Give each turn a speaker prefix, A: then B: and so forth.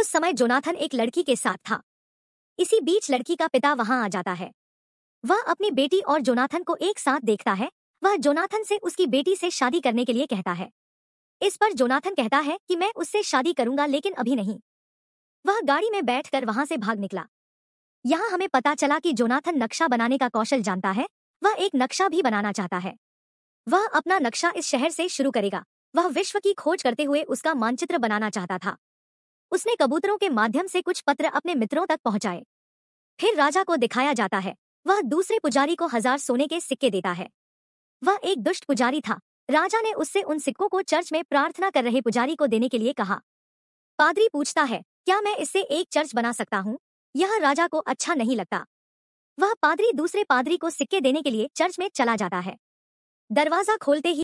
A: उस समय जोनाथन एक लड़की के साथ था इसी बीच लड़की का पिता वहां आ जाता है वह अपनी बेटी और जोनाथन को एक साथ देखता है वह जोनाथन से उसकी बेटी से शादी करने के लिए कहता है इस पर जोनाथन कहता है कि मैं उससे शादी करूंगा लेकिन अभी नहीं वह गाड़ी में बैठकर वहां से भाग निकला यहाँ हमें पता चला कि जोनाथन नक्शा बनाने का कौशल जानता है वह एक नक्शा भी बनाना चाहता है वह अपना नक्शा इस शहर से शुरू करेगा वह विश्व की खोज करते हुए उसका मानचित्र बनाना चाहता था उसने कबूतरों के माध्यम से कुछ पत्र अपने मित्रों तक पहुंचाए फिर राजा को दिखाया जाता है वह दूसरे पुजारी को हजार सोने के सिक्के देता है वह एक दुष्ट पुजारी था राजा ने उससे उन सिक्कों को चर्च में प्रार्थना कर रहे पुजारी को देने के लिए कहा पादरी पूछता है क्या मैं इससे एक चर्च बना सकता हूँ यह राजा को अच्छा नहीं लगता वह पादरी दूसरे पादरी को सिक्के देने के लिए चर्च में चला जाता है दरवाजा खोलते ही